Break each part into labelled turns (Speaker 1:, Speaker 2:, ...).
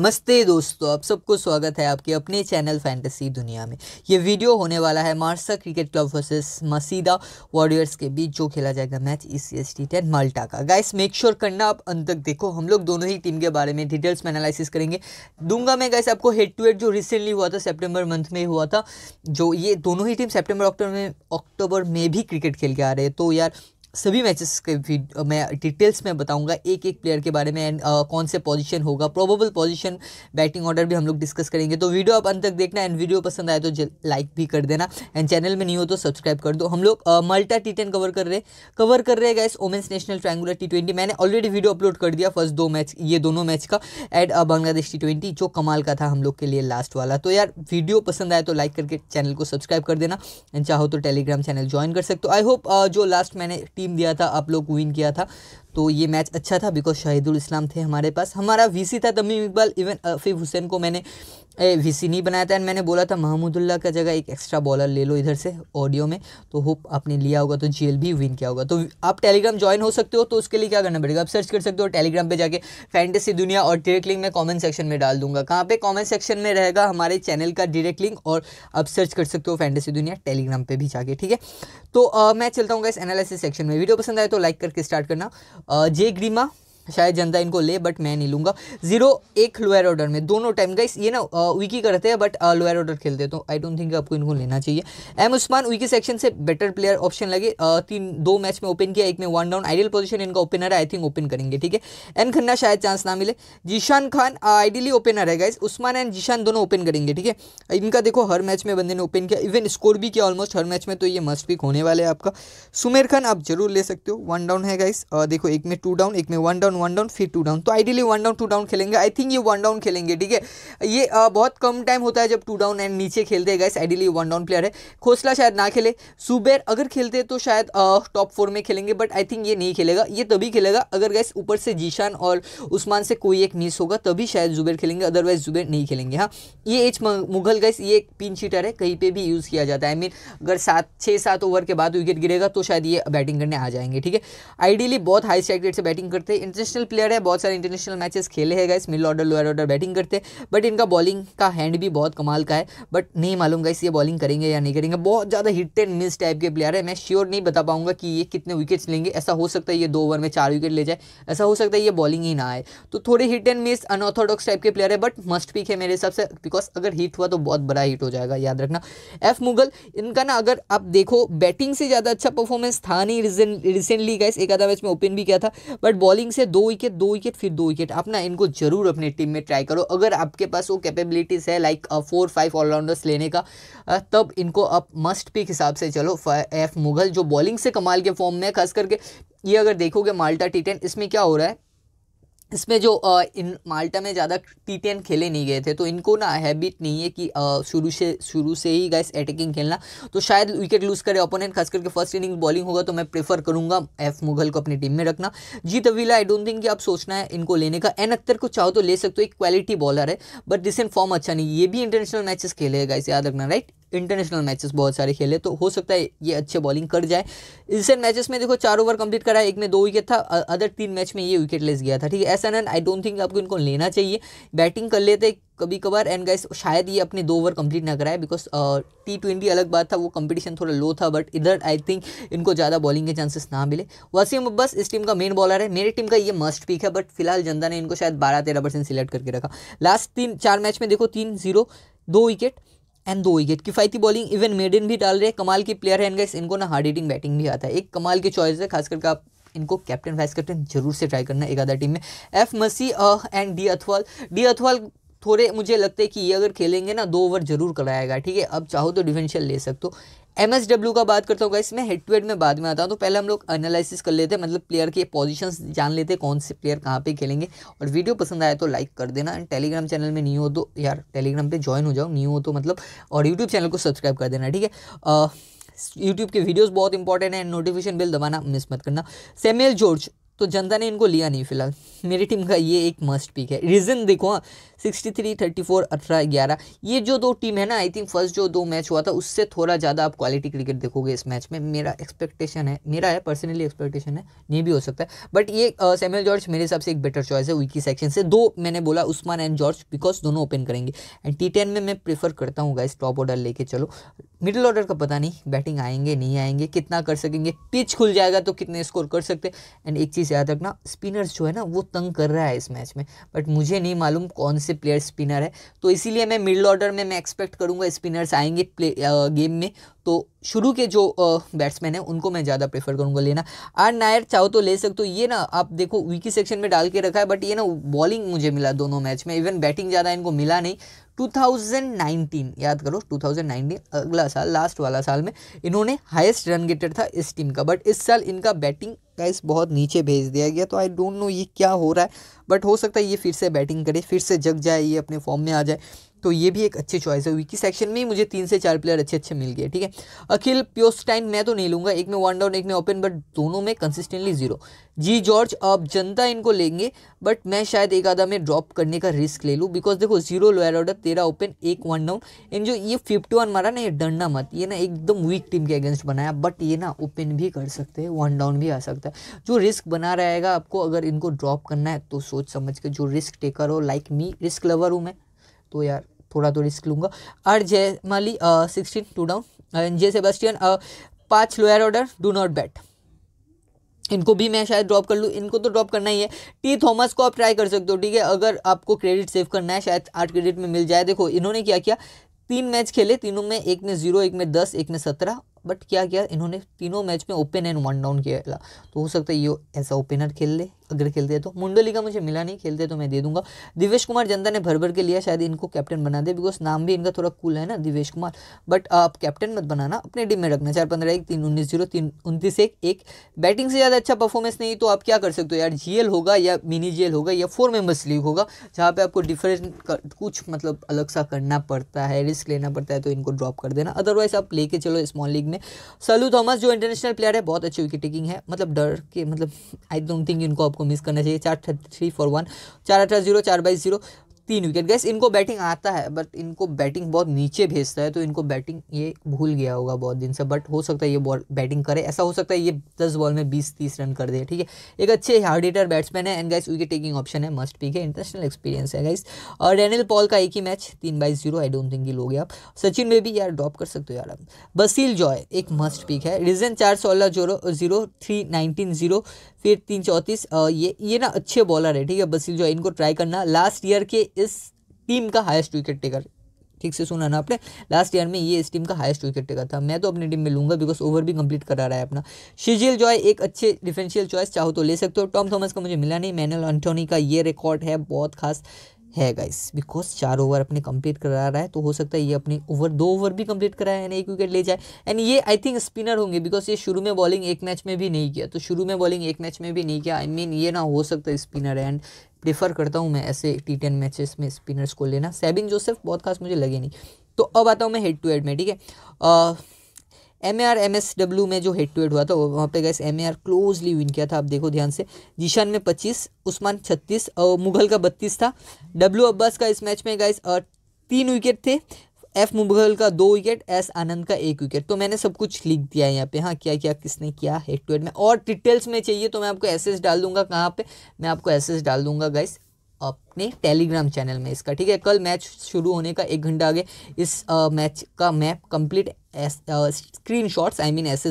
Speaker 1: नमस्ते दोस्तों आप सबको स्वागत है आपके अपने चैनल फैंटेसी दुनिया में ये वीडियो होने वाला है Marsa cricket club versus Msida warriors के बीच जो खेला जाएगा match E C S T ten Malta का गाइस मेक श्योर करना आप अंत तक देखो हम लोग दोनों ही टीम के बारे में डिटेल्स में एनालिसिस करेंगे दूंगा मैं गाइस आपको हेड टू हेड जो रिसेंटली हुआ था सेप्टेम्बर मंथ में हुआ था जो ये दोनों ही टीम सेप्टेम्बर अक्टूबर में अक्टूबर में भी क्रिकेट खेल के आ रहे हैं तो यार सभी मैचेस के मैं डिटेल्स में बताऊंगा एक एक प्लेयर के बारे में एंड कौन से पोजीशन होगा प्रोबेबल पोजीशन बैटिंग ऑर्डर भी हम लोग डिस्कस करेंगे तो वीडियो आप अंत तक देखना एंड वीडियो पसंद आए तो लाइक भी कर देना एंड चैनल में नहीं हो तो सब्सक्राइब कर दो हम लोग मल्टा टी टेन कवर कर रहे कवर कर रहे guys women's national triangular T twenty मैंने ऑलरेडी वीडियो अपलोड कर दिया फर्स्ट दो मैच ये दोनों मैच का एड बांग्लादेश टी ट्वेंटी जो कमाल का था हम लोग के लिए लास्ट वाला तो यार वीडियो पसंद आए तो लाइक करके चैनल को सब्सक्राइब कर देना एंड चाहो तो टेलीग्राम चैनल ज्वाइन कर सकते हो आई होप जो लास्ट मैंने टीम टीम दिया था आप लोग विन किया था तो ये मैच अच्छा था बिकॉज शाहिदुल इस्लाम थे हमारे पास हमारा वीसी था तमीम इकबाल इवन अफीफ हुसैन को मैंने सी नहीं बनाया था एंड मैंने बोला था महमूदुल्ला का जगह एक एक्स्ट्रा बॉलर ले लो इधर से ऑडियो में तो होप आपने लिया होगा तो जेल भी विन किया होगा तो आप टेलीग्राम ज्वाइन हो सकते हो तो उसके लिए क्या करना पड़ेगा आप सर्च कर सकते हो टेलीग्राम पे जाके फैंटेसी दुनिया और डायरेक्ट लिंक मैं कॉमेंट सेक्शन में डाल दूंगा कहाँ पे कॉमेंट सेक्शन में रहेगा हमारे चैनल का डायरेक्ट लिंक और आप सर्च कर सकते हो फैंटेसी दुनिया टेलीग्राम पर भी जाके ठीक है तो मैं चलता हूँ इस एनालिसिस सेक्शन में वीडियो पसंद आए तो लाइक करके स्टार्ट करना जे ग्रीमा शायद जनता इनको ले बट मैं नहीं लूँगा जीरो एक लोअर ऑर्डर में दोनों टाइम गाइस ये ना विकी uh, करते हैं बट लोअर ऑर्डर खेलते हैं तो आई डोंट थिंक आपको इनको लेना चाहिए एम उस्मान विकी सेक्शन से बेटर प्लेयर ऑप्शन लगे uh, तीन दो मैच में ओपन किया एक में वन डाउन आइडियल पोजिशन इनका ओपनर है आई थिंक ओपन करेंगे ठीक है एन खन्ना शायद चांस ना मिले जीशान खान आइडियली ओपनर है गाइस उस्मान एंड जीशान दोनों ओपन करेंगे ठीक है इनका देखो हर मैच में बंदे ने ओपन किया इवन स्कोर भी किया ऑलमोस्ट हर मैच में तो ये मस्ट पिक होने वाला है आपका सुमेर खान आप जरूर ले सकते हो वन डाउन है गाइस uh, देखो एक में टू डाउन एक में वन डाउन वन डाउन फिर टू डाउन तो ideally one down two down खेलेंगे आई थिंक ये वन डाउन खेलेंगे ठीक है ये आ, बहुत कम टाइम होता है जब टू डाउन एंड नीचे खेलते हैं guys ideally one down player है खोसला शायद ना खेले सुबेर अगर खेलते तो शायद टॉप फोर में खेलेंगे बट आई थिंक ये नहीं खेलेगा ये तभी खेलेगा अगर गैस ऊपर से जीशान और उस्मान से कोई एक मिस होगा तभी शायद जुबेर खेलेंगे अदरवाइज जुबेर नहीं खेलेंगे हाँ ये एच मुगल गैस ये एक पिन शीटर है कहीं पर भी यूज़ किया जाता है आई मीन अगर सात छः सात ओवर के बाद विकेट गिरेगा तो शायद ये बैटिंग करने आ जाएंगे ठीक है आइडियली बहुत हाई स्ट्राइक रेट से बैटिंग करते हैं इंटरनेशनल प्लेयर है बहुत सारे इंटरनेशनल मैचेस खेले हैं guys mid order lower order batting करते हैं बट इनका बॉलिंग का हैंड भी बहुत कमाल का है बट नहीं मालूम गाइस ये बॉलिंग करेंगे या नहीं करेंगे बहुत ज़्यादा हिट एंड मिस टाइप के प्लेयर है मैं श्योर नहीं बता पाऊंगा कि ये कितने विकेट्स लेंगे ऐसा हो सकता है ये दो ओवर में चार विकेट ले जाए ऐसा हो सकता है ये बॉलिंग ही ना आए तो थोड़े hit and miss unorthodox type के प्लेयर है बट मस्ट पिक है मेरे हिसाब से बिकॉज अगर हिट हुआ तो बहुत बड़ा हिट हो जाएगा याद रखना एफ मुगल इनका ना अगर आप देखो बैटिंग से ज़्यादा अच्छा परफॉर्मेंस था नहीं रिसेंटली गाइस एक आधा मैच में ओपन भी किया था बट बॉलिंग से दो विकेट दो विकेट फिर दो विकेट आप ना इनको जरूर अपने टीम में ट्राई करो अगर आपके पास वो कैपेबिलिटीज़ है लाइक फोर फाइव ऑलराउंडर्स लेने का uh, तब इनको आप मस्ट पिक हिसाब से चलो एफ मुगल जो बॉलिंग से कमाल के फॉर्म में खास करके ये अगर देखोगे माल्टा टी इसमें क्या हो रहा है इसमें जो आ, इन माल्टा में ज़्यादा टी टेन खेले नहीं गए थे तो इनको ना हैबिट नहीं है कि शुरू से शुरू से ही गैस अटैकिंग खेलना तो शायद विकेट लूज़ करे ओपोनेंट खास करके फर्स्ट इनिंग बॉलिंग होगा तो मैं प्रेफर करूंगा एफ मुगल को अपनी टीम में रखना जी तवीला आई डोंट थिंक कि आप सोचना है इनको लेने का एन अख्तर को चाहो तो ले सकते हो एक क्वालिटी बॉलर है बट रिसेंट फॉर्म अच्छा नहीं ये भी इंटरनेशनल मैचेस खेले गए याद रखना राइट इंटरनेशनल मैचेस बहुत सारे खेले तो हो सकता है ये अच्छे बॉलिंग कर जाए रिसेंट मैचेस में देखो चार ओवर कंप्लीट करा एक में दो विकेट था अदर तीन मैच में ये विकेट लेस गया था ठीक है ऐसा नन आई डोंट थिंक आपको इनको लेना चाहिए बैटिंग कर लेते कभी कभार एंड गाइस शायद ये अपने दो ओवर कंप्लीट ना कराए बिकॉज टी ट्वेंटी अलग बात था वो कंपटीशन थोड़ा लो था बट इधर आई थिंक इनको ज़्यादा बॉलिंग के चांसेस ना मिले वसीम अब्बास इस टीम का मेन बॉलर है मेरी टीम का ये मस्ट पिक है बट फिलहाल जनता ने इनको शायद बारह तेरह परसेंट सिलेक्ट करके रखा लास्ट तीन चार मैच में देखो तीन जीरो दो विकेट एंड दो विकेट किफायती बॉलिंग इवन मेडन भी डाल रहे हैं कमाल के प्लेयर है इनका इनको ना हार्ड हिटिंग बैटिंग भी आता है एक कमाल की चॉइस है खासकर आप इनको कैप्टन वाइस कैप्टन जरूर से ट्राई करना एक आधा टीम में F Masih and D Athwal D Athwal थोड़े मुझे लगता है कि ये अगर खेलेंगे ना दो ओवर जरूर कराएगा ठीक है अब चाहो तो डिफेंशियल ले सकते हो एम एस डब्ल्यू का बात करता हूँ इसमें हेड टू हेड में बाद में आता हूँ तो पहले हम लोग एनालिसिस कर लेते हैं मतलब प्लेयर के पोजीशंस जान लेते हैं कौन से प्लेयर कहाँ पे खेलेंगे और वीडियो पसंद आए तो लाइक कर देना एंड टेलीग्राम चैनल में न्यू हो तो यार टेलीग्राम पे ज्वाइन हो जाओ न्यू हो तो मतलब और यूट्यूब चैनल को सब्सक्राइब कर देना ठीक है यूट्यूब के वीडियोज़ बहुत इंपॉर्टेंट है एंड नोटिफिकेशन बिल दबाना मिस मत करना सेमेल जॉर्ज तो जनता ने इनको लिया नहीं फिलहाल मेरी टीम का ये एक मस्ट पिक है रीज़न देखो हाँ सिक्सटी थ्री थर्टी फोर अठारह ग्यारह ये जो दो टीम है ना आई थिंक फर्स्ट जो दो मैच हुआ था उससे थोड़ा ज़्यादा आप क्वालिटी क्रिकेट देखोगे इस मैच में मेरा एक्सपेक्टेशन है मेरा है पर्सनली एक्सपेक्टेशन है नहीं भी हो सकता है बट ये सैमुअल जॉर्ज मेरे हिसाब से एक बेटर चॉइस है विकी सेक्शन से दो मैंने बोला उस्मान एंड जॉर्ज बिकॉज दोनों ओपन करेंगे एंड टी टेन में मैं प्रीफर करता हूँ गाइस टॉप ऑर्डर लेके चलो मिडिल ऑर्डर का पता नहीं बैटिंग आएंगे नहीं आएंगे कितना कर सकेंगे पिच खुल जाएगा तो कितने स्कोर कर सकते एंड एक चीज़ याद रखना स्पिनर्स जो है ना वो तंग कर रहा है इस मैच में बट मुझे नहीं मालूम कौन से प्लेयर स्पिनर है तो इसीलिए मैं मिडल ऑर्डर में मैं एक्सपेक्ट करूंगा स्पिनर्स आएंगे प्ले गेम में तो शुरू के जो बैट्समैन है उनको मैं ज़्यादा प्रेफर करूंगा लेना आर नायर चाहो तो ले सकते हो ये ना आप देखो वीकी सेक्शन में डाल के रखा है बट ये ना बॉलिंग मुझे मिला दोनों मैच में इवन बैटिंग ज़्यादा इनको मिला नहीं 2019 याद करो 2019 अगला साल लास्ट वाला साल में इन्होंने हाईएस्ट रन गेटर था इस टीम का बट इस साल इनका बैटिंग गाइस बहुत नीचे भेज दिया गया तो आई डोंट नो ये क्या हो रहा है बट हो सकता है ये फिर से बैटिंग करे फिर से जग जाए ये अपने फॉर्म में आ जाए तो ये भी एक अच्छी चॉइस है विकी सेक्शन में ही मुझे तीन से चार प्लेयर अच्छे अच्छे मिल गए ठीक है अखिल प्योस्टाइन मैं तो नहीं लूँगा एक में वन डाउन एक में ओपन बट दोनों में कंसिस्टेंटली जीरो जी जॉर्ज अब जनता इनको लेंगे बट मैं शायद एक आधा में ड्रॉप करने का रिस्क ले लूँ बिकॉज देखो जीरो लोअर ऑर्डर तेरह ओपन एक वन डाउन इन जो ये फिफ्टी वन मारा ना ये डरना मत ये ना एकदम वीक टीम के अगेंस्ट बनाया बट ये ना ओपन भी कर सकते हैं वन डाउन भी आ सकता है जो रिस्क बना रहेगा आपको अगर इनको ड्रॉप करना है तो सोच समझ के जो रिस्क टेकर हो लाइक मी रिस्क लवर हूँ मैं तो यार थोड़ा तो रिस्क लूँगा और J Mali sixteen two down J Sebastian पाँच lower order do not bat इनको भी मैं शायद ड्रॉप कर लूँ इनको तो ड्रॉप करना ही है टी थॉमस को आप ट्राई कर सकते हो ठीक है अगर आपको क्रेडिट सेव करना है शायद आठ क्रेडिट में मिल जाए देखो इन्होंने क्या किया तीन मैच खेले तीनों में एक में जीरो एक में दस एक में सत्रह बट क्या किया इन्होंने तीनों मैच में ओपन एंड वन डाउन खेला तो हो सकता है ये ऐसा ओपनर खेल ले अगर खेलते हैं तो का मुझे मिला नहीं खेलते तो मैं दे दूंगा दिवेश कुमार जनता ने भर भर के लिया शायद इनको कैप्टन बना दे बिकॉज नाम भी इनका थोड़ा कूल है ना दिवेश कुमार बट आप कैप्टन मत बनाना अपने टीम में रखना चार पंद्रह एक तीन उन्नीस जीरो तीन उनतीस एक एक बैटिंग से ज़्यादा अच्छा परफॉर्मेंस नहीं तो आप क्या कर सकते हो यार जी होगा या मिनी जी होगा या फोर मेम्बर्स लीग होगा जहाँ पर आपको डिफरेंट कुछ मतलब अलग सा करना पड़ता है रिस्क लेना पड़ता है तो इनको ड्रॉप कर देना अदरवाइज आप लेके चलो स्मॉल लीग में में सलू थॉमस जो इंटरनेशनल प्लेयर है बहुत अच्छी विकेट टेकिंग है मतलब डर के मतलब आई डोंट थिंक इनको आपको मिस करना चाहिए चार थ्री फोर वन चार अठारह जीरो चार बाईस जीरो तीन विकेट गैस इनको बैटिंग आता है बट इनको बैटिंग बहुत नीचे भेजता है तो इनको बैटिंग ये भूल गया होगा बहुत दिन से बट हो सकता है ये बॉल बैटिंग करे ऐसा हो सकता है ये दस बॉल में बीस तीस रन कर दे ठीक है एक अच्छे हार्ड हिटर बैट्समैन है and guys wicket taking option है मस्ट पिक है इंटरनेशनल एक्सपीरियंस है गाइस और डेनियल पॉल का एक ही मैच तीन by zero I don't think ये लोग आप सचिन में भी यार ड्रॉप कर सकते हो यार बसील जॉय एक मस्ट पिक है रीजन चार सोलह जोरो जीरो थ्री नाइनटीन जीरो फिर तीन चौंतीस ये ये ना अच्छे बॉलर है ठीक है बसील जॉय इनको ट्राई करना लास्ट ईयर के इस टीम का हाईएस्ट विकेट टेकर ठीक से सुना ना आपने लास्ट ईयर में ये इस टीम का हाईएस्ट विकेट टेकर था मैं तो अपनी टीम में लूंगा बिकॉज ओवर भी कंप्लीट करा रहा है अपना शिजिल जॉय एक अच्छे डिफेंशियल चॉइस चाहो तो ले सकते हो टॉम थॉमस का मुझे मिला नहीं मैनल एंटोनी का ये रिकॉर्ड है बहुत खास है गाइस बिकॉज चार ओवर अपने कंप्लीट करा रहा है तो हो सकता है ये अपने ओवर दो ओवर भी कंप्लीट कराया है एक विकेट ले जाए एंड ये आई थिंक स्पिनर होंगे बिकॉज ये शुरू में बॉलिंग एक मैच में भी नहीं किया तो शुरू में बॉलिंग एक मैच में भी नहीं किया आई I मीन mean, ये ना हो सकता स्पिनर एंड प्रेफर करता हूँ मैं ऐसे टी टेन मैचेस में स्पिनर्स को लेना सेबिन जोसेफ बहुत खास मुझे लगे नहीं तो अब आता हूँ मैं हेड टू हेड में ठीक है M A R M S W में जो हेड टू हेड हुआ था वहाँ पे guys M A R closely win किया था आप देखो ध्यान से जीशान में पच्चीस उस्मान छत्तीस और मुगल का बत्तीस था डब्ल्यू अब्बास का इस मैच में गैस तीन विकेट थे एफ मुगल का दो विकेट एस आनंद का एक विकेट तो मैंने सब कुछ लिख दिया है यहाँ पे हाँ क्या क्या किसने किया हेड टू हेड में और डिटेल्स में चाहिए तो मैं आपको एस डाल दूंगा कहाँ पे मैं आपको एस डाल दूंगा गाइस अपने टेलीग्राम चैनल में इसका ठीक है कल मैच शुरू होने का एक घंटा आगे इस आ, मैच का map complete S screenshots I mean S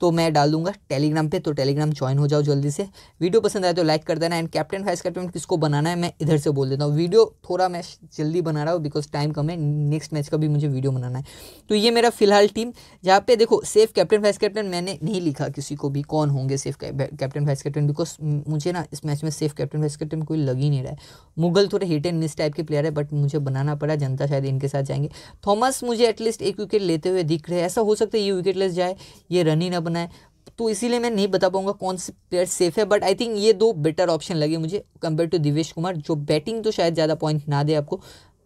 Speaker 1: तो मैं डाल दूंगा टेलीग्राम पे तो टेलीग्राम ज्वाइन हो जाओ जल्दी से वीडियो पसंद आए तो लाइक कर देना एंड कैप्टन वाइस कैप्टन किसको बनाना है मैं इधर से बोल देता हूँ वीडियो थोड़ा मैं जल्दी बना रहा हूँ बिकॉज टाइम कम है नेक्स्ट मैच का भी मुझे वीडियो बनाना है तो ये मेरा फिलहाल टीम जहाँ पे देखो सेफ कैप्टन वाइस कैप्टन मैंने नहीं लिखा किसी को भी कौन होंगे safe captain vice captain because मुझे ना इस मैच में सेफ कैप्टन वाइस कैप्टन कोई लग ही नहीं रहा है मुगल थोड़े हिट एंड मिस टाइप के प्लेयर है बट मुझे बनाना पड़ा जनता शायद इनके साथ जाएंगे थॉमस मुझे एटलीस्ट एक विकेट लेते हुए हुए दिख रहे हैं ऐसा हो सकता है ये विकेटलेस जाए ये रन ही ना बनाए तो इसीलिए मैं नहीं बता पाऊंगा कौन से प्लेयर सेफ है बट आई थिंक ये दो बेटर ऑप्शन लगे मुझे कंपेयर टू दिवेश कुमार जो बैटिंग तो शायद ज़्यादा पॉइंट ना दे आपको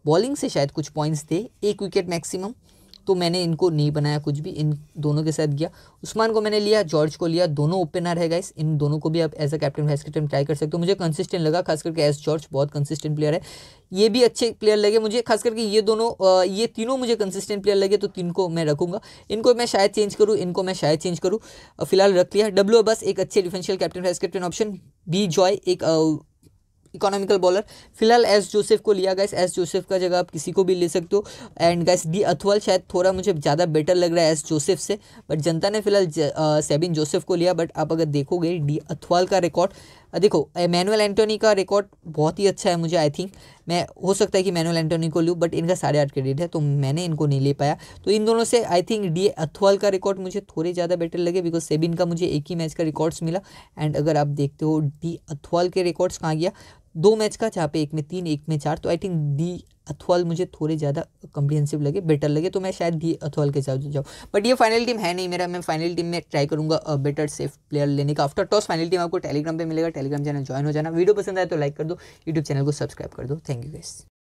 Speaker 1: बॉलिंग से शायद कुछ पॉइंट्स दे एक विकेट मैक्सिमम तो मैंने इनको नहीं बनाया कुछ भी इन दोनों के साथ गया उस्मान को मैंने लिया जॉर्ज को लिया दोनों ओपनर है गाइस इन दोनों को भी आप as a captain vice captain try कर सकते हो मुझे कंसिस्टेंट लगा खास करके एस जॉर्ज बहुत कंसिस्टेंट प्लेयर है ये भी अच्छे प्लेयर लगे मुझे खास करके ये दोनों ये तीनों मुझे कंसिस्टेंट प्लेयर लगे तो तीन को मैं रखूंगा इनको मैं शायद चेंज करूँ इनको मैं शायद चेंज करूँ फिलहाल रख लिया डब्ल्यू बस एक अच्छे differential captain vice captain option B Joy एक इकोनॉमिकल बॉलर फिलहाल एस जोसेफ को लिया गैस एस जोसेफ का जगह आप किसी को भी ले सकते हो एंड गैस डी अथवल शायद थोड़ा मुझे ज़्यादा बेटर लग रहा है एस जोसेफ से बट जनता ने फिलहाल सेबिन जोसेफ को लिया बट आप अगर देखोगे डी अथवाल का रिकॉर्ड देखो मैनुअल एंटोनी का रिकॉर्ड बहुत ही अच्छा है मुझे आई थिंक मैं हो सकता है कि मैनुअल एंटोनी को लूँ बट इनका साढ़े आठ क्रेडिट है तो मैंने इनको नहीं ले पाया तो इन दोनों से आई थिंक डी अथवाल का रिकॉर्ड मुझे थोड़े ज़्यादा बेटर लगे बिकॉज सेबिन का मुझे एक ही मैच का रिकॉर्ड्स मिला एंड अगर आप देखते हो डी अथवाल के रिकॉर्ड्स कहाँ गया दो मैच का जहाँ पे एक में तीन एक में चार तो आई थिंक दी अथवाल मुझे थोड़े ज़्यादा कम्प्रीहेंसिव लगे बेटर लगे तो मैं शायद दी अथवाल के साथ जाऊँ बट ये फाइनल टीम है नहीं मेरा मैं फाइनल टीम में ट्राई करूँगा बेटर सेफ प्लेयर लेने का आफ्टर टॉस फाइनल टीम आपको टेलीग्राम पर मिलेगा टेलीग्राम चैनल ज्वाइन हो जाना वीडियो पसंद आए तो लाइक कर दो यूट्यूब चैनल को सब्सक्राइब कर दो थैंक यू गैस